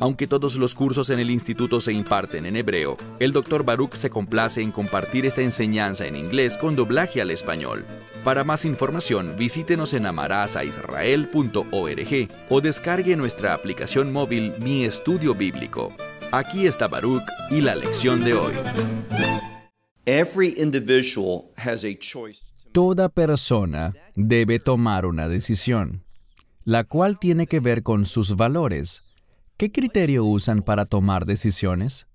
Aunque todos los cursos en el instituto se imparten en hebreo, el Dr. Baruch se complace en compartir esta enseñanza en inglés con doblaje al español. Para más información, visítenos en amarazaisrael.org o descargue nuestra aplicación móvil Mi Estudio Bíblico. Aquí está Baruch y la lección de hoy. toda persona debe tomar una decisión, la cual tiene que ver con sus valores, ¿Qué criterio usan para tomar decisiones?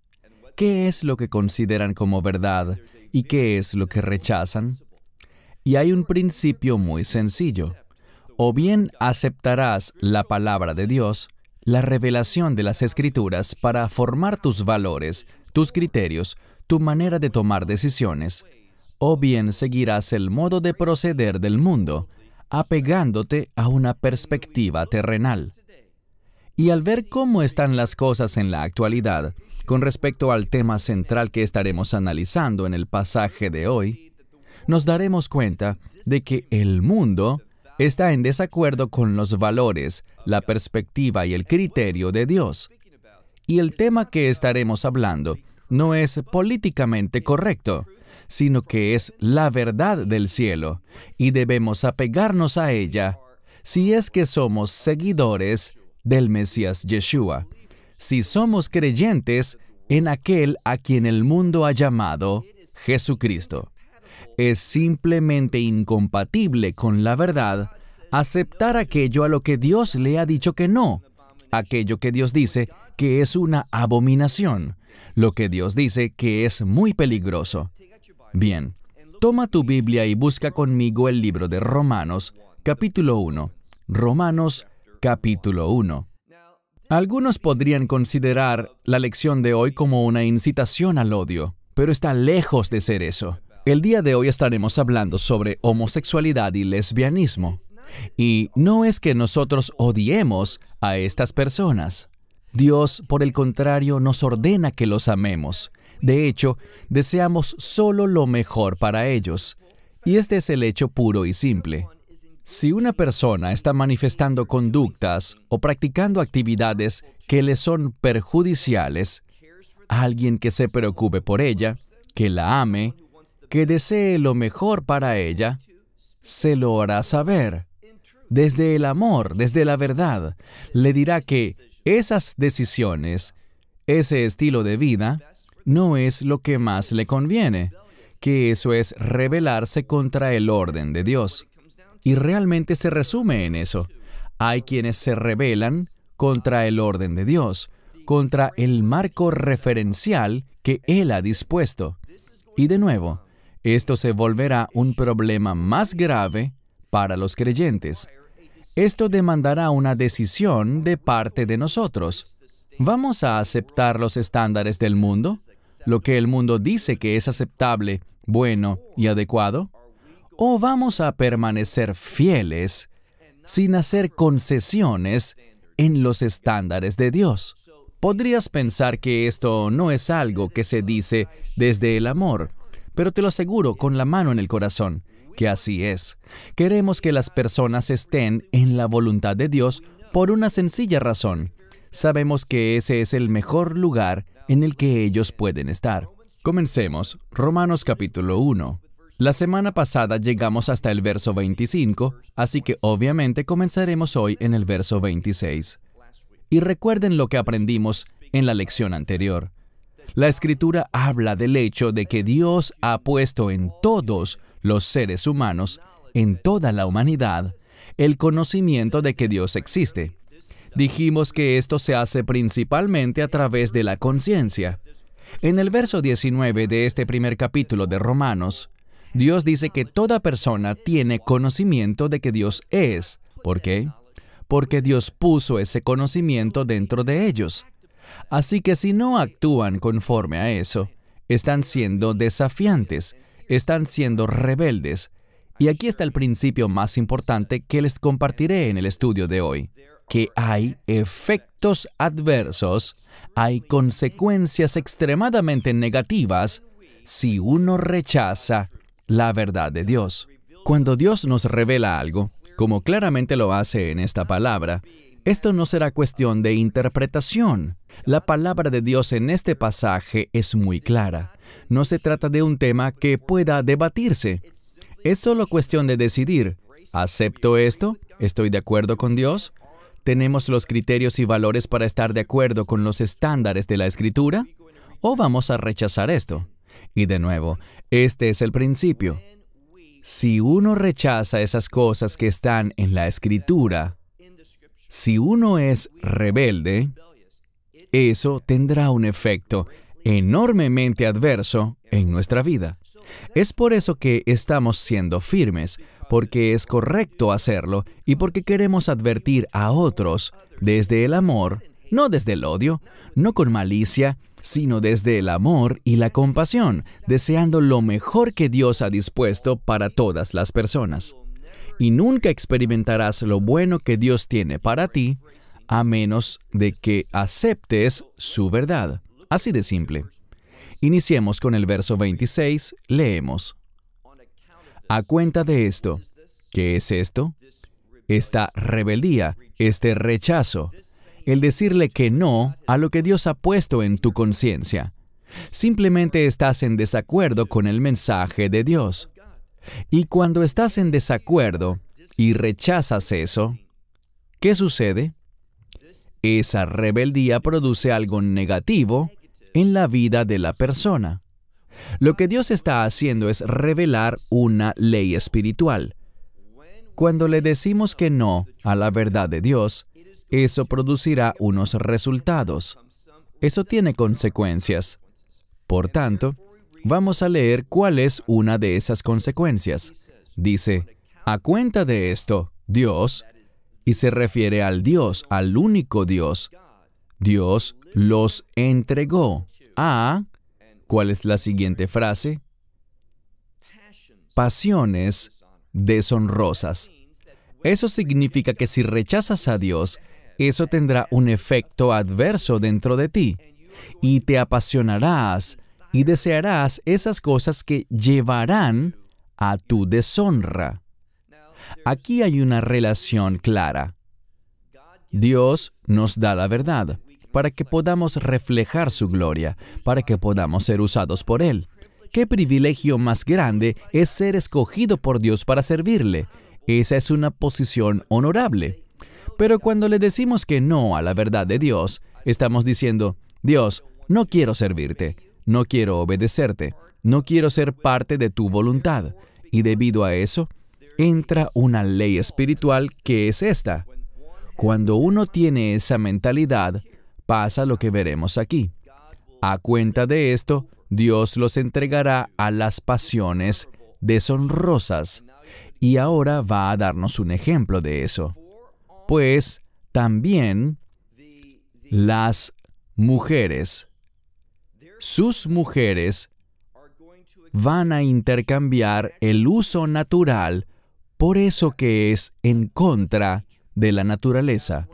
¿Qué es lo que consideran como verdad y qué es lo que rechazan? Y hay un principio muy sencillo. O bien aceptarás la palabra de Dios, la revelación de las escrituras para formar tus valores, tus criterios, tu manera de tomar decisiones, o bien seguirás el modo de proceder del mundo, apegándote a una perspectiva terrenal. Y al ver cómo están las cosas en la actualidad con respecto al tema central que estaremos analizando en el pasaje de hoy, nos daremos cuenta de que el mundo está en desacuerdo con los valores, la perspectiva y el criterio de Dios. Y el tema que estaremos hablando no es políticamente correcto, sino que es la verdad del cielo, y debemos apegarnos a ella si es que somos seguidores del Mesías Yeshua, si somos creyentes en aquel a quien el mundo ha llamado Jesucristo. Es simplemente incompatible con la verdad aceptar aquello a lo que Dios le ha dicho que no, aquello que Dios dice que es una abominación, lo que Dios dice que es muy peligroso. Bien, toma tu Biblia y busca conmigo el libro de Romanos, capítulo 1. Romanos, capítulo 1. Algunos podrían considerar la lección de hoy como una incitación al odio, pero está lejos de ser eso. El día de hoy estaremos hablando sobre homosexualidad y lesbianismo. Y no es que nosotros odiemos a estas personas. Dios, por el contrario, nos ordena que los amemos. De hecho, deseamos solo lo mejor para ellos. Y este es el hecho puro y simple. Si una persona está manifestando conductas o practicando actividades que le son perjudiciales, alguien que se preocupe por ella, que la ame, que desee lo mejor para ella, se lo hará saber. Desde el amor, desde la verdad, le dirá que esas decisiones, ese estilo de vida, no es lo que más le conviene, que eso es rebelarse contra el orden de Dios. Y realmente se resume en eso. Hay quienes se rebelan contra el orden de Dios, contra el marco referencial que Él ha dispuesto. Y de nuevo, esto se volverá un problema más grave para los creyentes. Esto demandará una decisión de parte de nosotros. ¿Vamos a aceptar los estándares del mundo? ¿Lo que el mundo dice que es aceptable, bueno y adecuado? o vamos a permanecer fieles sin hacer concesiones en los estándares de Dios. Podrías pensar que esto no es algo que se dice desde el amor, pero te lo aseguro con la mano en el corazón que así es. Queremos que las personas estén en la voluntad de Dios por una sencilla razón. Sabemos que ese es el mejor lugar en el que ellos pueden estar. Comencemos. Romanos capítulo 1, la semana pasada llegamos hasta el verso 25, así que obviamente comenzaremos hoy en el verso 26. Y recuerden lo que aprendimos en la lección anterior. La escritura habla del hecho de que Dios ha puesto en todos los seres humanos, en toda la humanidad, el conocimiento de que Dios existe. Dijimos que esto se hace principalmente a través de la conciencia. En el verso 19 de este primer capítulo de Romanos, Dios dice que toda persona tiene conocimiento de que Dios es. ¿Por qué? Porque Dios puso ese conocimiento dentro de ellos. Así que si no actúan conforme a eso, están siendo desafiantes, están siendo rebeldes. Y aquí está el principio más importante que les compartiré en el estudio de hoy, que hay efectos adversos, hay consecuencias extremadamente negativas si uno rechaza la verdad de Dios. Cuando Dios nos revela algo, como claramente lo hace en esta palabra, esto no será cuestión de interpretación. La palabra de Dios en este pasaje es muy clara. No se trata de un tema que pueda debatirse. Es solo cuestión de decidir, ¿acepto esto? ¿Estoy de acuerdo con Dios? ¿Tenemos los criterios y valores para estar de acuerdo con los estándares de la Escritura? ¿O vamos a rechazar esto? Y de nuevo, este es el principio. Si uno rechaza esas cosas que están en la escritura, si uno es rebelde, eso tendrá un efecto enormemente adverso en nuestra vida. Es por eso que estamos siendo firmes, porque es correcto hacerlo y porque queremos advertir a otros desde el amor, no desde el odio, no con malicia, sino desde el amor y la compasión, deseando lo mejor que Dios ha dispuesto para todas las personas. Y nunca experimentarás lo bueno que Dios tiene para ti a menos de que aceptes su verdad. Así de simple. Iniciemos con el verso 26, leemos. A cuenta de esto, ¿qué es esto? Esta rebeldía, este rechazo, el decirle que no a lo que Dios ha puesto en tu conciencia. Simplemente estás en desacuerdo con el mensaje de Dios. Y cuando estás en desacuerdo y rechazas eso, ¿qué sucede? Esa rebeldía produce algo negativo en la vida de la persona. Lo que Dios está haciendo es revelar una ley espiritual. Cuando le decimos que no a la verdad de Dios, eso producirá unos resultados. Eso tiene consecuencias. Por tanto, vamos a leer cuál es una de esas consecuencias. Dice, a cuenta de esto, Dios, y se refiere al Dios, al único Dios, Dios los entregó a, ¿cuál es la siguiente frase? Pasiones deshonrosas. Eso significa que si rechazas a Dios, eso tendrá un efecto adverso dentro de ti y te apasionarás y desearás esas cosas que llevarán a tu deshonra. Aquí hay una relación clara. Dios nos da la verdad para que podamos reflejar su gloria, para que podamos ser usados por Él. ¿Qué privilegio más grande es ser escogido por Dios para servirle? Esa es una posición honorable. Pero cuando le decimos que no a la verdad de Dios, estamos diciendo, Dios, no quiero servirte, no quiero obedecerte, no quiero ser parte de tu voluntad. Y debido a eso, entra una ley espiritual que es esta. Cuando uno tiene esa mentalidad, pasa lo que veremos aquí. A cuenta de esto, Dios los entregará a las pasiones deshonrosas. Y ahora va a darnos un ejemplo de eso pues también las mujeres, sus mujeres, van a intercambiar el uso natural por eso que es en contra de la naturaleza.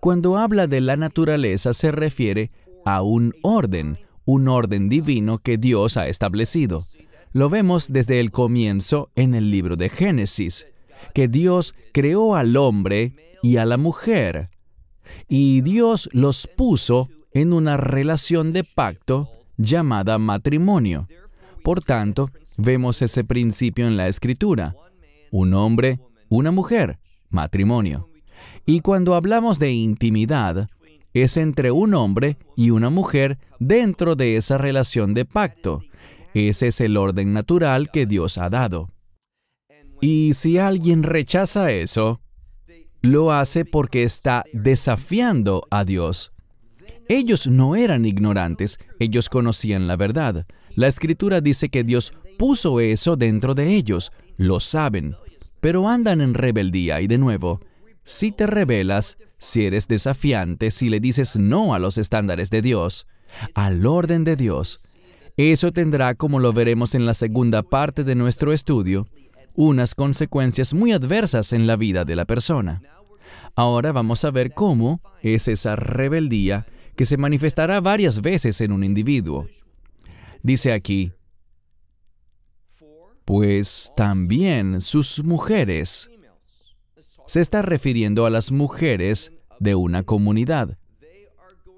Cuando habla de la naturaleza se refiere a un orden, un orden divino que Dios ha establecido. Lo vemos desde el comienzo en el libro de Génesis que Dios creó al hombre y a la mujer, y Dios los puso en una relación de pacto llamada matrimonio. Por tanto, vemos ese principio en la escritura. Un hombre, una mujer, matrimonio. Y cuando hablamos de intimidad, es entre un hombre y una mujer dentro de esa relación de pacto. Ese es el orden natural que Dios ha dado. Y si alguien rechaza eso, lo hace porque está desafiando a Dios. Ellos no eran ignorantes, ellos conocían la verdad. La escritura dice que Dios puso eso dentro de ellos, lo saben, pero andan en rebeldía y de nuevo, si te rebelas, si eres desafiante, si le dices no a los estándares de Dios, al orden de Dios, eso tendrá, como lo veremos en la segunda parte de nuestro estudio, unas consecuencias muy adversas en la vida de la persona. Ahora vamos a ver cómo es esa rebeldía que se manifestará varias veces en un individuo. Dice aquí, pues también sus mujeres. Se está refiriendo a las mujeres de una comunidad.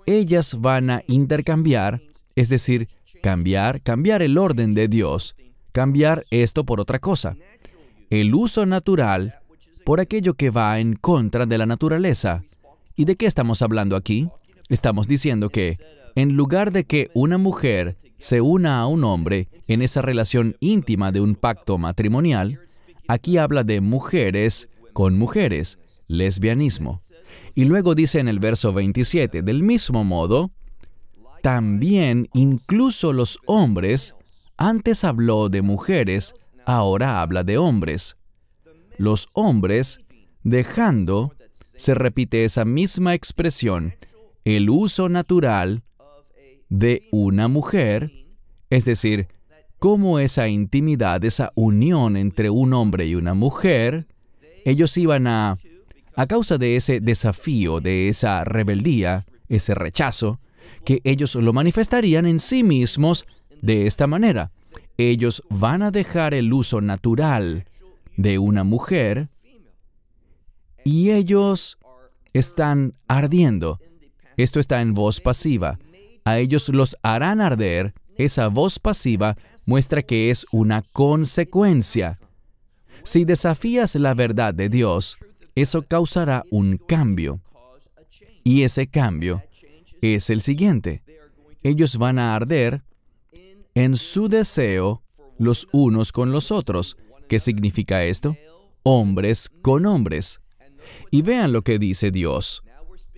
Ellas van a intercambiar, es decir, cambiar, cambiar el orden de Dios cambiar esto por otra cosa. El uso natural por aquello que va en contra de la naturaleza. ¿Y de qué estamos hablando aquí? Estamos diciendo que, en lugar de que una mujer se una a un hombre en esa relación íntima de un pacto matrimonial, aquí habla de mujeres con mujeres, lesbianismo. Y luego dice en el verso 27, del mismo modo, también incluso los hombres antes habló de mujeres, ahora habla de hombres. Los hombres, dejando, se repite esa misma expresión, el uso natural de una mujer, es decir, cómo esa intimidad, esa unión entre un hombre y una mujer, ellos iban a, a causa de ese desafío, de esa rebeldía, ese rechazo, que ellos lo manifestarían en sí mismos de esta manera, ellos van a dejar el uso natural de una mujer y ellos están ardiendo. Esto está en voz pasiva. A ellos los harán arder. Esa voz pasiva muestra que es una consecuencia. Si desafías la verdad de Dios, eso causará un cambio. Y ese cambio es el siguiente. Ellos van a arder en su deseo los unos con los otros. ¿Qué significa esto? Hombres con hombres. Y vean lo que dice Dios.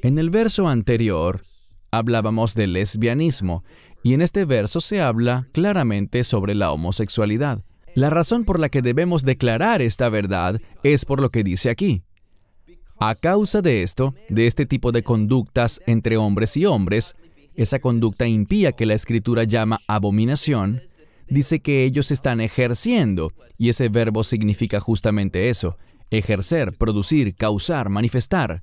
En el verso anterior hablábamos del lesbianismo y en este verso se habla claramente sobre la homosexualidad. La razón por la que debemos declarar esta verdad es por lo que dice aquí. A causa de esto, de este tipo de conductas entre hombres y hombres, esa conducta impía que la escritura llama abominación, dice que ellos están ejerciendo, y ese verbo significa justamente eso, ejercer, producir, causar, manifestar.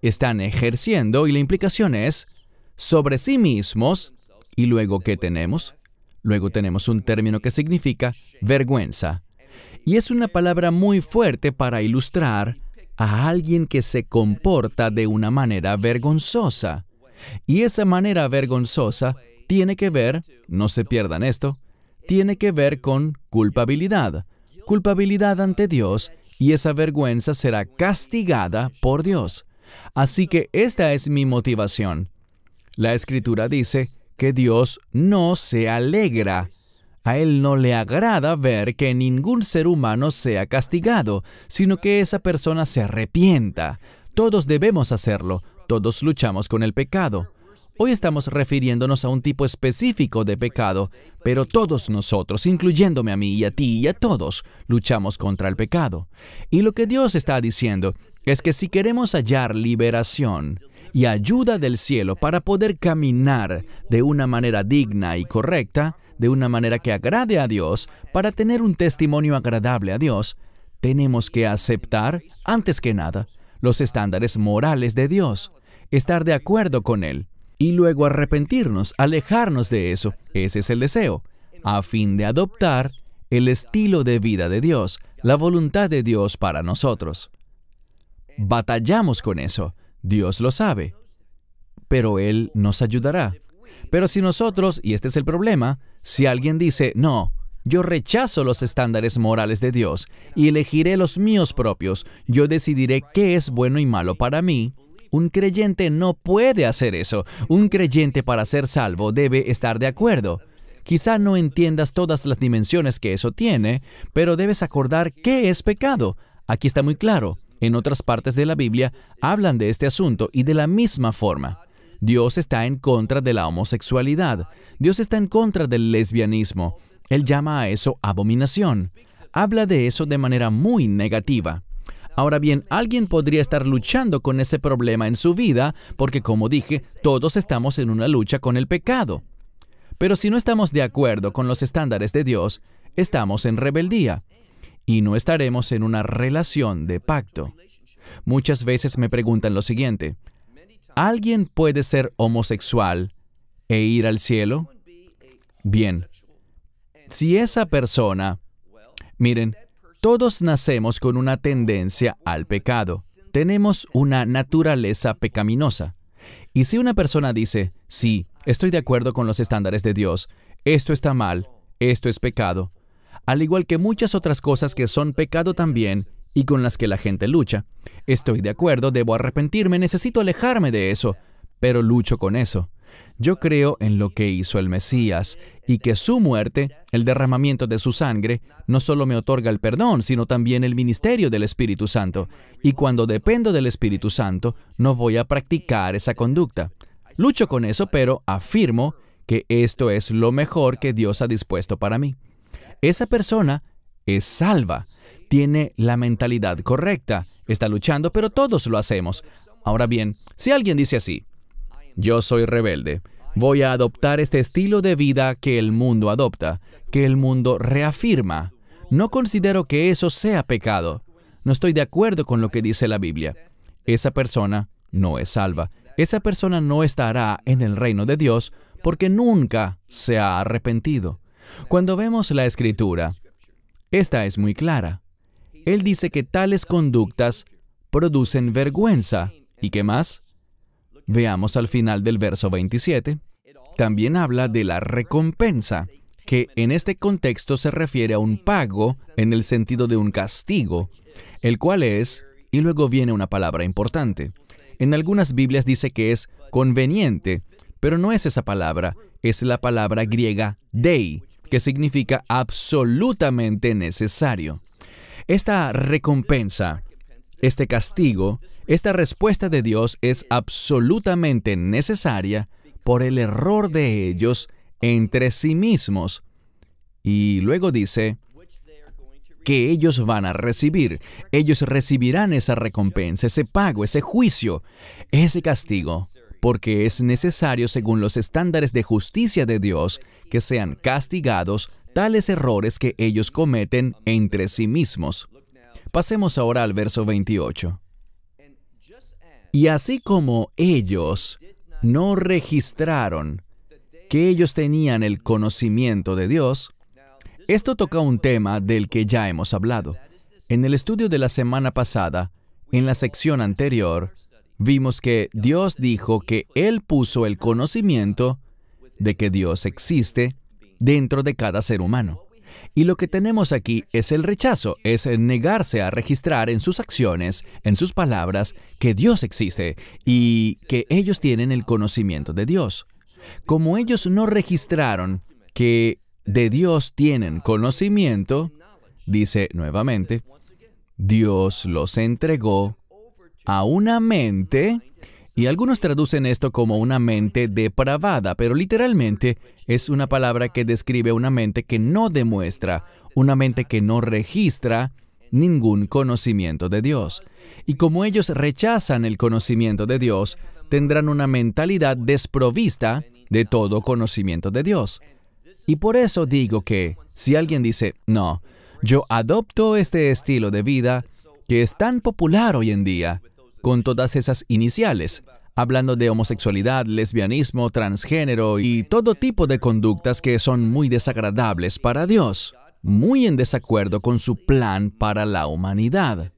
Están ejerciendo y la implicación es sobre sí mismos, y luego ¿qué tenemos? Luego tenemos un término que significa vergüenza. Y es una palabra muy fuerte para ilustrar a alguien que se comporta de una manera vergonzosa. Y esa manera vergonzosa tiene que ver, no se pierdan esto, tiene que ver con culpabilidad, culpabilidad ante Dios, y esa vergüenza será castigada por Dios. Así que esta es mi motivación. La escritura dice que Dios no se alegra. A Él no le agrada ver que ningún ser humano sea castigado, sino que esa persona se arrepienta. Todos debemos hacerlo, todos luchamos con el pecado. Hoy estamos refiriéndonos a un tipo específico de pecado, pero todos nosotros, incluyéndome a mí y a ti y a todos, luchamos contra el pecado. Y lo que Dios está diciendo es que si queremos hallar liberación y ayuda del cielo para poder caminar de una manera digna y correcta, de una manera que agrade a Dios, para tener un testimonio agradable a Dios, tenemos que aceptar, antes que nada, los estándares morales de Dios estar de acuerdo con Él y luego arrepentirnos, alejarnos de eso. Ese es el deseo, a fin de adoptar el estilo de vida de Dios, la voluntad de Dios para nosotros. Batallamos con eso, Dios lo sabe, pero Él nos ayudará. Pero si nosotros, y este es el problema, si alguien dice, no, yo rechazo los estándares morales de Dios y elegiré los míos propios, yo decidiré qué es bueno y malo para mí, un creyente no puede hacer eso. Un creyente para ser salvo debe estar de acuerdo. Quizá no entiendas todas las dimensiones que eso tiene, pero debes acordar qué es pecado. Aquí está muy claro. En otras partes de la Biblia hablan de este asunto y de la misma forma. Dios está en contra de la homosexualidad. Dios está en contra del lesbianismo. Él llama a eso abominación. Habla de eso de manera muy negativa. Ahora bien, alguien podría estar luchando con ese problema en su vida, porque como dije, todos estamos en una lucha con el pecado. Pero si no estamos de acuerdo con los estándares de Dios, estamos en rebeldía y no estaremos en una relación de pacto. Muchas veces me preguntan lo siguiente, ¿alguien puede ser homosexual e ir al cielo? Bien, si esa persona, miren, todos nacemos con una tendencia al pecado. Tenemos una naturaleza pecaminosa. Y si una persona dice, sí, estoy de acuerdo con los estándares de Dios, esto está mal, esto es pecado, al igual que muchas otras cosas que son pecado también y con las que la gente lucha, estoy de acuerdo, debo arrepentirme, necesito alejarme de eso, pero lucho con eso. Yo creo en lo que hizo el Mesías y que su muerte, el derramamiento de su sangre, no solo me otorga el perdón, sino también el ministerio del Espíritu Santo. Y cuando dependo del Espíritu Santo, no voy a practicar esa conducta. Lucho con eso, pero afirmo que esto es lo mejor que Dios ha dispuesto para mí. Esa persona es salva, tiene la mentalidad correcta, está luchando, pero todos lo hacemos. Ahora bien, si alguien dice así, yo soy rebelde. Voy a adoptar este estilo de vida que el mundo adopta, que el mundo reafirma. No considero que eso sea pecado. No estoy de acuerdo con lo que dice la Biblia. Esa persona no es salva. Esa persona no estará en el reino de Dios porque nunca se ha arrepentido. Cuando vemos la escritura, esta es muy clara. Él dice que tales conductas producen vergüenza. ¿Y qué más? Veamos al final del verso 27. También habla de la recompensa, que en este contexto se refiere a un pago en el sentido de un castigo, el cual es, y luego viene una palabra importante. En algunas Biblias dice que es conveniente, pero no es esa palabra, es la palabra griega dei, que significa absolutamente necesario. Esta recompensa este castigo, esta respuesta de Dios es absolutamente necesaria por el error de ellos entre sí mismos. Y luego dice que ellos van a recibir, ellos recibirán esa recompensa, ese pago, ese juicio, ese castigo, porque es necesario según los estándares de justicia de Dios que sean castigados tales errores que ellos cometen entre sí mismos. Pasemos ahora al verso 28. Y así como ellos no registraron que ellos tenían el conocimiento de Dios, esto toca un tema del que ya hemos hablado. En el estudio de la semana pasada, en la sección anterior, vimos que Dios dijo que Él puso el conocimiento de que Dios existe dentro de cada ser humano. Y lo que tenemos aquí es el rechazo, es negarse a registrar en sus acciones, en sus palabras, que Dios existe y que ellos tienen el conocimiento de Dios. Como ellos no registraron que de Dios tienen conocimiento, dice nuevamente, Dios los entregó a una mente y algunos traducen esto como una mente depravada, pero literalmente es una palabra que describe una mente que no demuestra, una mente que no registra ningún conocimiento de Dios. Y como ellos rechazan el conocimiento de Dios, tendrán una mentalidad desprovista de todo conocimiento de Dios. Y por eso digo que si alguien dice, no, yo adopto este estilo de vida que es tan popular hoy en día, con todas esas iniciales, hablando de homosexualidad, lesbianismo, transgénero y todo tipo de conductas que son muy desagradables para Dios, muy en desacuerdo con su plan para la humanidad.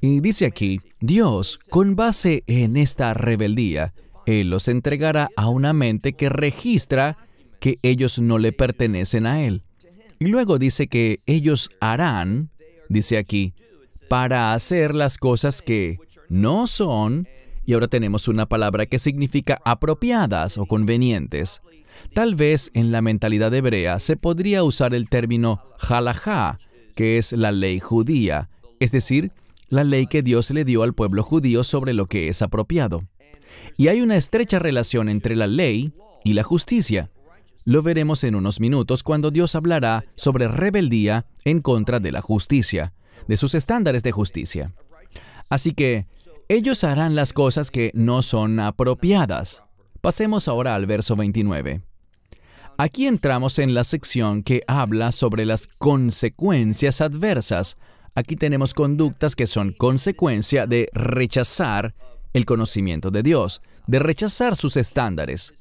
Y dice aquí, Dios, con base en esta rebeldía, Él los entregará a una mente que registra que ellos no le pertenecen a Él. Y luego dice que ellos harán, dice aquí, para hacer las cosas que no son, y ahora tenemos una palabra que significa apropiadas o convenientes. Tal vez en la mentalidad hebrea se podría usar el término halajá, que es la ley judía, es decir, la ley que Dios le dio al pueblo judío sobre lo que es apropiado. Y hay una estrecha relación entre la ley y la justicia. Lo veremos en unos minutos cuando Dios hablará sobre rebeldía en contra de la justicia, de sus estándares de justicia. Así que ellos harán las cosas que no son apropiadas. Pasemos ahora al verso 29. Aquí entramos en la sección que habla sobre las consecuencias adversas. Aquí tenemos conductas que son consecuencia de rechazar el conocimiento de Dios, de rechazar sus estándares.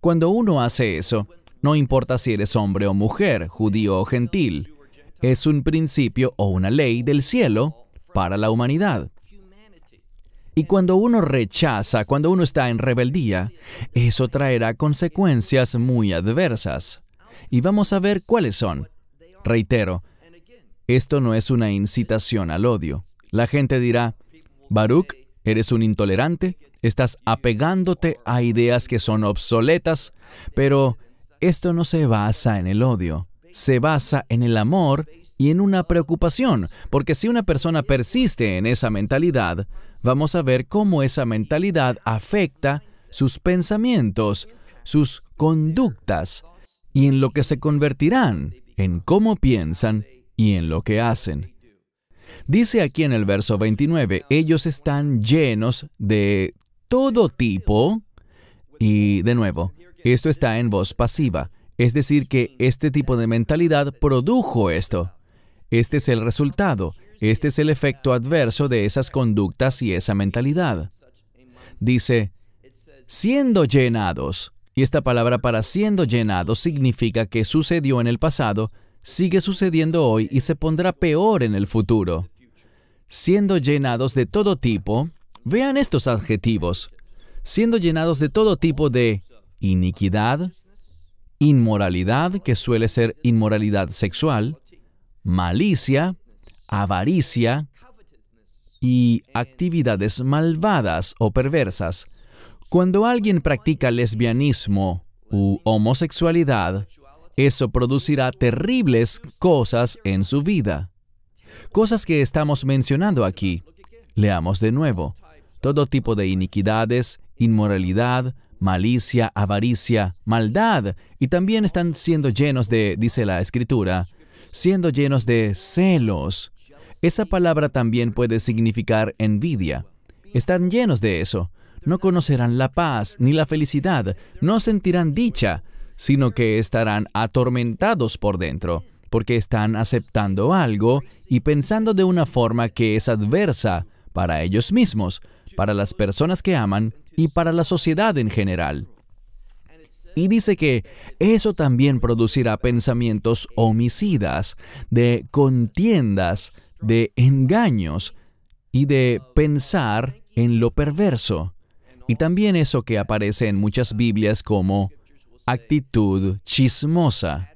Cuando uno hace eso, no importa si eres hombre o mujer, judío o gentil, es un principio o una ley del cielo para la humanidad. Y cuando uno rechaza, cuando uno está en rebeldía, eso traerá consecuencias muy adversas. Y vamos a ver cuáles son. Reitero, esto no es una incitación al odio. La gente dirá, Baruch, eres un intolerante, estás apegándote a ideas que son obsoletas, pero esto no se basa en el odio, se basa en el amor y en una preocupación, porque si una persona persiste en esa mentalidad, vamos a ver cómo esa mentalidad afecta sus pensamientos, sus conductas y en lo que se convertirán, en cómo piensan y en lo que hacen. Dice aquí en el verso 29, ellos están llenos de todo tipo y de nuevo, esto está en voz pasiva, es decir, que este tipo de mentalidad produjo esto. Este es el resultado. Este es el efecto adverso de esas conductas y esa mentalidad. Dice, siendo llenados, y esta palabra para siendo llenados significa que sucedió en el pasado, sigue sucediendo hoy y se pondrá peor en el futuro. Siendo llenados de todo tipo, vean estos adjetivos, siendo llenados de todo tipo de iniquidad, inmoralidad, que suele ser inmoralidad sexual, malicia, avaricia y actividades malvadas o perversas. Cuando alguien practica lesbianismo u homosexualidad, eso producirá terribles cosas en su vida. Cosas que estamos mencionando aquí. Leamos de nuevo. Todo tipo de iniquidades, inmoralidad, malicia, avaricia, maldad, y también están siendo llenos de, dice la escritura, siendo llenos de celos, esa palabra también puede significar envidia. Están llenos de eso. No conocerán la paz ni la felicidad, no sentirán dicha, sino que estarán atormentados por dentro, porque están aceptando algo y pensando de una forma que es adversa para ellos mismos, para las personas que aman y para la sociedad en general. Y dice que eso también producirá pensamientos homicidas, de contiendas, de engaños y de pensar en lo perverso. Y también eso que aparece en muchas Biblias como actitud chismosa,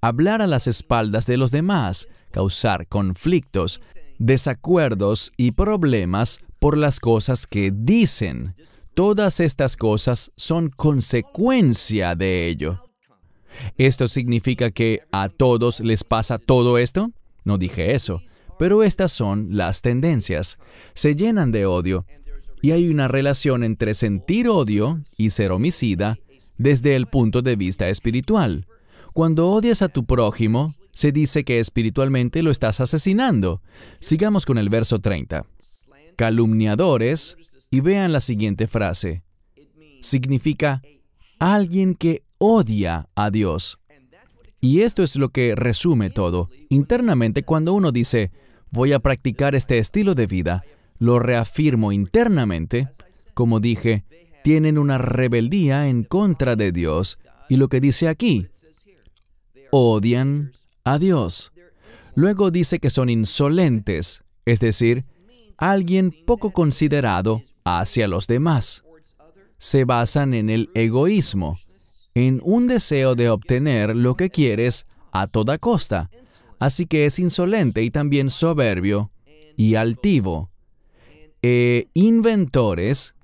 hablar a las espaldas de los demás, causar conflictos, desacuerdos y problemas por las cosas que dicen, Todas estas cosas son consecuencia de ello. ¿Esto significa que a todos les pasa todo esto? No dije eso, pero estas son las tendencias. Se llenan de odio y hay una relación entre sentir odio y ser homicida desde el punto de vista espiritual. Cuando odias a tu prójimo, se dice que espiritualmente lo estás asesinando. Sigamos con el verso 30. Calumniadores y vean la siguiente frase. Significa alguien que odia a Dios. Y esto es lo que resume todo. Internamente, cuando uno dice, voy a practicar este estilo de vida, lo reafirmo internamente, como dije, tienen una rebeldía en contra de Dios. Y lo que dice aquí, odian a Dios. Luego dice que son insolentes, es decir, alguien poco considerado hacia los demás. Se basan en el egoísmo, en un deseo de obtener lo que quieres a toda costa. Así que es insolente y también soberbio y altivo. E inventores,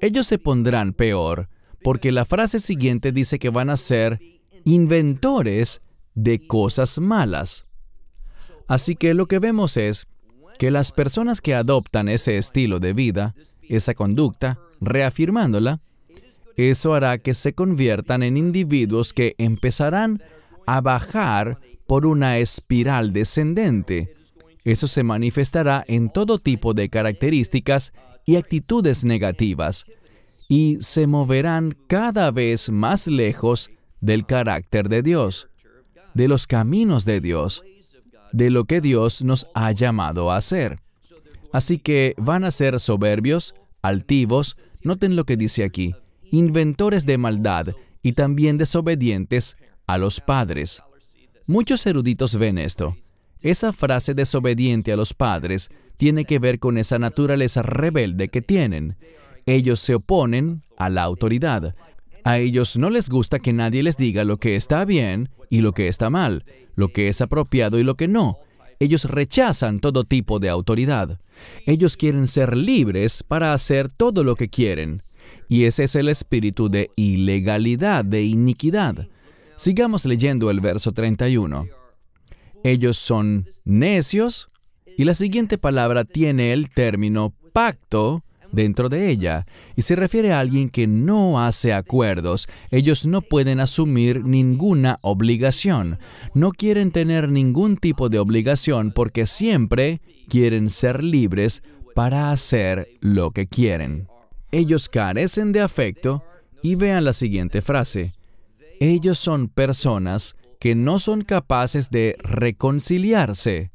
ellos se pondrán peor, porque la frase siguiente dice que van a ser inventores de cosas malas. Así que lo que vemos es que las personas que adoptan ese estilo de vida, esa conducta, reafirmándola, eso hará que se conviertan en individuos que empezarán a bajar por una espiral descendente. Eso se manifestará en todo tipo de características y actitudes negativas, y se moverán cada vez más lejos del carácter de Dios, de los caminos de Dios de lo que Dios nos ha llamado a hacer. Así que van a ser soberbios, altivos, noten lo que dice aquí, inventores de maldad y también desobedientes a los padres. Muchos eruditos ven esto. Esa frase desobediente a los padres tiene que ver con esa naturaleza rebelde que tienen. Ellos se oponen a la autoridad. A ellos no les gusta que nadie les diga lo que está bien y lo que está mal lo que es apropiado y lo que no. Ellos rechazan todo tipo de autoridad. Ellos quieren ser libres para hacer todo lo que quieren. Y ese es el espíritu de ilegalidad, de iniquidad. Sigamos leyendo el verso 31. Ellos son necios y la siguiente palabra tiene el término pacto dentro de ella. Y se refiere a alguien que no hace acuerdos. Ellos no pueden asumir ninguna obligación. No quieren tener ningún tipo de obligación porque siempre quieren ser libres para hacer lo que quieren. Ellos carecen de afecto y vean la siguiente frase. Ellos son personas que no son capaces de reconciliarse.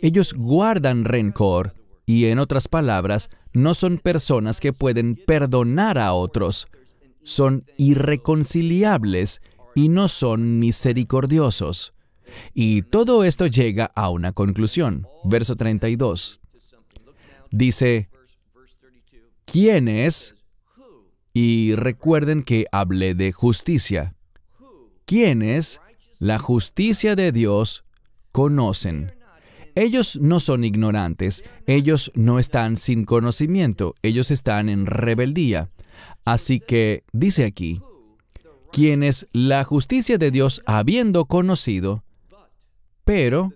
Ellos guardan rencor y en otras palabras, no son personas que pueden perdonar a otros. Son irreconciliables y no son misericordiosos. Y todo esto llega a una conclusión. Verso 32. Dice, ¿quiénes? Y recuerden que hablé de justicia. ¿Quiénes la justicia de Dios conocen? Ellos no son ignorantes, ellos no están sin conocimiento, ellos están en rebeldía. Así que dice aquí, quienes la justicia de Dios habiendo conocido, pero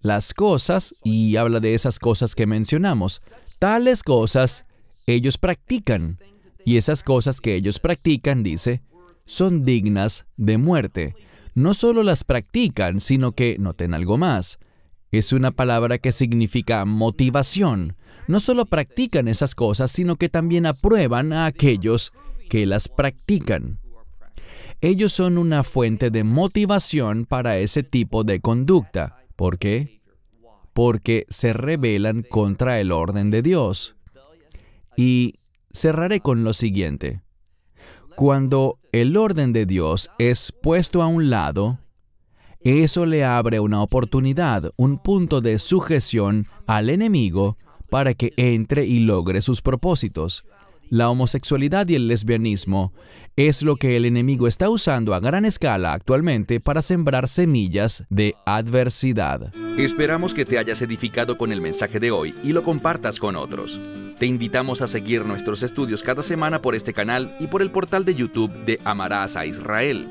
las cosas, y habla de esas cosas que mencionamos, tales cosas ellos practican, y esas cosas que ellos practican, dice, son dignas de muerte. No solo las practican, sino que, noten algo más, es una palabra que significa motivación. No solo practican esas cosas, sino que también aprueban a aquellos que las practican. Ellos son una fuente de motivación para ese tipo de conducta. ¿Por qué? Porque se rebelan contra el orden de Dios. Y cerraré con lo siguiente. Cuando el orden de Dios es puesto a un lado, eso le abre una oportunidad, un punto de sujeción al enemigo para que entre y logre sus propósitos. La homosexualidad y el lesbianismo es lo que el enemigo está usando a gran escala actualmente para sembrar semillas de adversidad. Esperamos que te hayas edificado con el mensaje de hoy y lo compartas con otros. Te invitamos a seguir nuestros estudios cada semana por este canal y por el portal de YouTube de Amarás a Israel.